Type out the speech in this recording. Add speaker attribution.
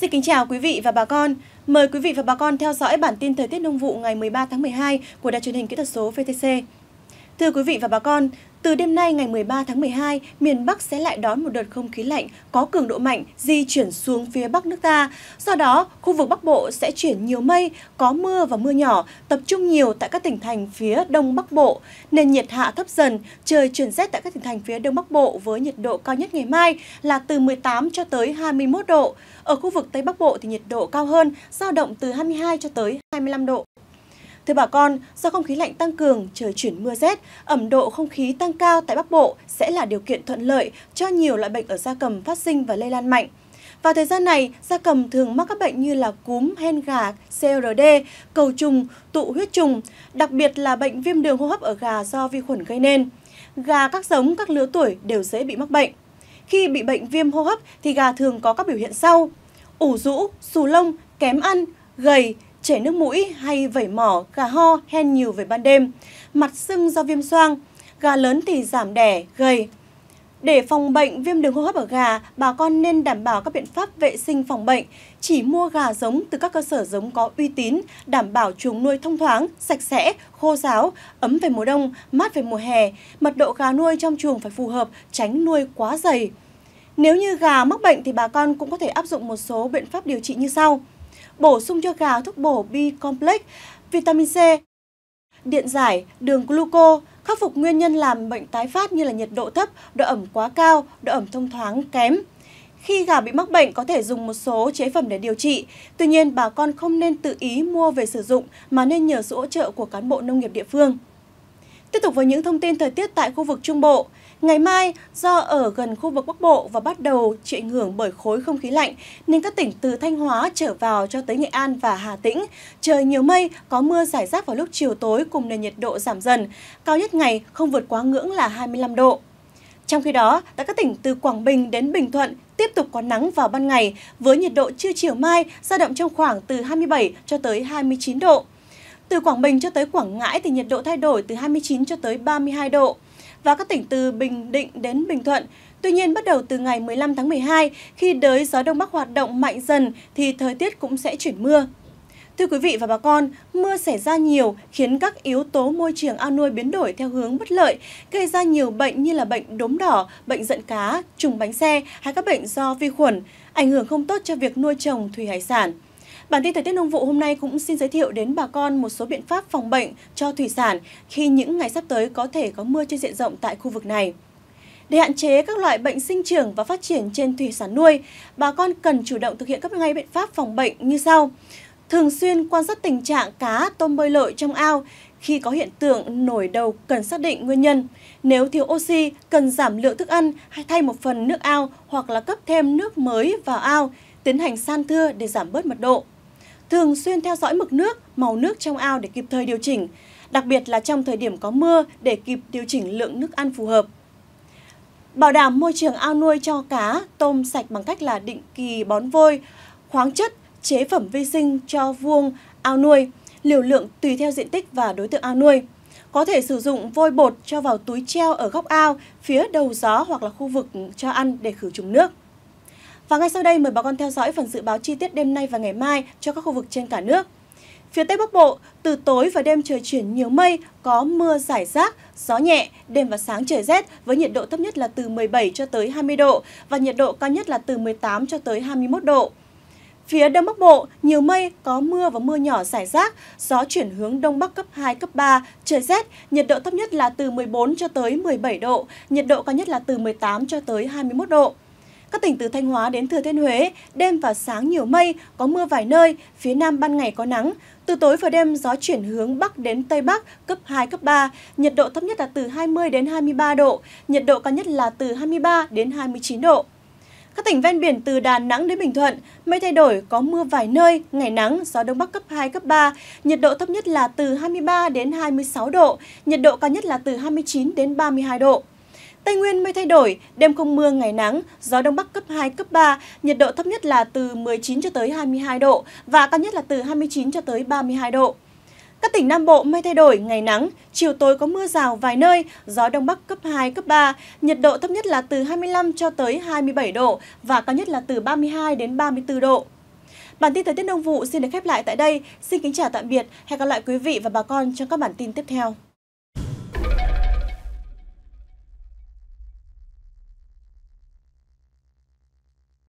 Speaker 1: Xin kính chào quý vị và bà con. Mời quý vị và bà con theo dõi bản tin thời tiết nông vụ ngày 13 tháng 12 của Đài truyền hình kỹ thuật số VTC. Thưa quý vị và bà con, từ đêm nay ngày 13 tháng 12, miền Bắc sẽ lại đón một đợt không khí lạnh có cường độ mạnh di chuyển xuống phía Bắc nước ta. Do đó, khu vực Bắc Bộ sẽ chuyển nhiều mây, có mưa và mưa nhỏ, tập trung nhiều tại các tỉnh thành phía Đông Bắc Bộ. Nền nhiệt hạ thấp dần, trời chuyển rét tại các tỉnh thành phía Đông Bắc Bộ với nhiệt độ cao nhất ngày mai là từ 18 cho tới 21 độ. Ở khu vực Tây Bắc Bộ thì nhiệt độ cao hơn, dao động từ 22 cho tới 25 độ. Thưa bà con, do không khí lạnh tăng cường, trời chuyển mưa rét, ẩm độ không khí tăng cao tại Bắc Bộ sẽ là điều kiện thuận lợi cho nhiều loại bệnh ở gia cầm phát sinh và lây lan mạnh. Vào thời gian này, gia cầm thường mắc các bệnh như là cúm, hen gà, CRD, cầu trùng, tụ huyết trùng, đặc biệt là bệnh viêm đường hô hấp ở gà do vi khuẩn gây nên. Gà các giống, các lứa tuổi đều dễ bị mắc bệnh. Khi bị bệnh viêm hô hấp thì gà thường có các biểu hiện sau. ủ rũ, xù lông, kém ăn, gầy, chảy nước mũi hay vẩy mỏ, gà ho, hen nhiều về ban đêm, mặt sưng do viêm xoang, gà lớn thì giảm đẻ, gầy. Để phòng bệnh viêm đường hô hấp ở gà, bà con nên đảm bảo các biện pháp vệ sinh phòng bệnh, chỉ mua gà giống từ các cơ sở giống có uy tín, đảm bảo chuồng nuôi thông thoáng, sạch sẽ, khô ráo, ấm về mùa đông, mát về mùa hè, mật độ gà nuôi trong chuồng phải phù hợp, tránh nuôi quá dày. Nếu như gà mắc bệnh thì bà con cũng có thể áp dụng một số biện pháp điều trị như sau bổ sung cho gà thuốc bổ B-complex, vitamin C, điện giải, đường gluco, khắc phục nguyên nhân làm bệnh tái phát như là nhiệt độ thấp, độ ẩm quá cao, độ ẩm thông thoáng kém. Khi gà bị mắc bệnh có thể dùng một số chế phẩm để điều trị, tuy nhiên bà con không nên tự ý mua về sử dụng mà nên nhờ sự hỗ trợ của cán bộ nông nghiệp địa phương. Tiếp tục với những thông tin thời tiết tại khu vực Trung Bộ. Ngày mai, do ở gần khu vực Bắc Bộ và bắt đầu chịu ảnh hưởng bởi khối không khí lạnh, nên các tỉnh từ Thanh Hóa trở vào cho tới Nghệ An và Hà Tĩnh, trời nhiều mây, có mưa rải rác vào lúc chiều tối cùng nền nhiệt độ giảm dần, cao nhất ngày không vượt quá ngưỡng là 25 độ. Trong khi đó, tại các tỉnh từ Quảng Bình đến Bình Thuận tiếp tục có nắng vào ban ngày với nhiệt độ trưa chiều mai dao động trong khoảng từ 27 cho tới 29 độ. Từ Quảng Bình cho tới Quảng Ngãi thì nhiệt độ thay đổi từ 29 cho tới 32 độ. Và các tỉnh từ Bình Định đến Bình Thuận, Tuy nhiên, bắt đầu từ ngày 15 tháng 12, khi đới gió Đông Bắc hoạt động mạnh dần thì thời tiết cũng sẽ chuyển mưa. Thưa quý vị và bà con, mưa xảy ra nhiều khiến các yếu tố môi trường ao nuôi biến đổi theo hướng bất lợi, gây ra nhiều bệnh như là bệnh đốm đỏ, bệnh giận cá, trùng bánh xe hay các bệnh do vi khuẩn, ảnh hưởng không tốt cho việc nuôi trồng thủy hải sản. Bản tin thời tiết nông vụ hôm nay cũng xin giới thiệu đến bà con một số biện pháp phòng bệnh cho thủy sản khi những ngày sắp tới có thể có mưa trên diện rộng tại khu vực này. Để hạn chế các loại bệnh sinh trưởng và phát triển trên thủy sản nuôi, bà con cần chủ động thực hiện các ngay biện pháp phòng bệnh như sau. Thường xuyên quan sát tình trạng cá tôm bơi lội trong ao, khi có hiện tượng nổi đầu cần xác định nguyên nhân. Nếu thiếu oxy, cần giảm lượng thức ăn hay thay một phần nước ao hoặc là cấp thêm nước mới vào ao, tiến hành san thưa để giảm bớt mật độ thường xuyên theo dõi mực nước, màu nước trong ao để kịp thời điều chỉnh, đặc biệt là trong thời điểm có mưa để kịp điều chỉnh lượng nước ăn phù hợp. Bảo đảm môi trường ao nuôi cho cá, tôm sạch bằng cách là định kỳ bón vôi, khoáng chất, chế phẩm vi sinh cho vuông ao nuôi, liều lượng tùy theo diện tích và đối tượng ao nuôi. Có thể sử dụng vôi bột cho vào túi treo ở góc ao, phía đầu gió hoặc là khu vực cho ăn để khử trùng nước. Và ngay sau đây mời bà con theo dõi phần dự báo chi tiết đêm nay và ngày mai cho các khu vực trên cả nước. Phía Tây Bắc Bộ, từ tối và đêm trời chuyển nhiều mây, có mưa rải rác, gió nhẹ, đêm và sáng trời rét với nhiệt độ thấp nhất là từ 17 cho tới 20 độ và nhiệt độ cao nhất là từ 18 cho tới 21 độ. Phía Đông Bắc Bộ, nhiều mây, có mưa và mưa nhỏ rải rác, gió chuyển hướng Đông Bắc cấp 2, cấp 3, trời rét, nhiệt độ thấp nhất là từ 14 cho tới 17 độ, nhiệt độ cao nhất là từ 18 cho tới 21 độ. Các tỉnh từ Thanh Hóa đến Thừa Thiên Huế, đêm và sáng nhiều mây, có mưa vài nơi, phía Nam ban ngày có nắng. Từ tối và đêm gió chuyển hướng Bắc đến Tây Bắc, cấp 2, cấp 3, nhiệt độ thấp nhất là từ 20 đến 23 độ, nhiệt độ cao nhất là từ 23 đến 29 độ. Các tỉnh ven biển từ Đà Nẵng đến Bình Thuận, mây thay đổi, có mưa vài nơi, ngày nắng, gió đông bắc cấp 2, cấp 3, nhiệt độ thấp nhất là từ 23 đến 26 độ, nhiệt độ cao nhất là từ 29 đến 32 độ. Tây Nguyên mây thay đổi, đêm không mưa, ngày nắng, gió đông bắc cấp 2, cấp 3, nhiệt độ thấp nhất là từ 19 cho tới 22 độ và cao nhất là từ 29 cho tới 32 độ. Các tỉnh Nam Bộ mây thay đổi, ngày nắng, chiều tối có mưa rào vài nơi, gió đông bắc cấp 2, cấp 3, nhiệt độ thấp nhất là từ 25 cho tới 27 độ và cao nhất là từ 32 đến 34 độ. Bản tin thời tiết nông vụ xin được khép lại tại đây. Xin kính chào tạm biệt, hẹn gặp lại quý vị và bà con trong các bản tin tiếp theo.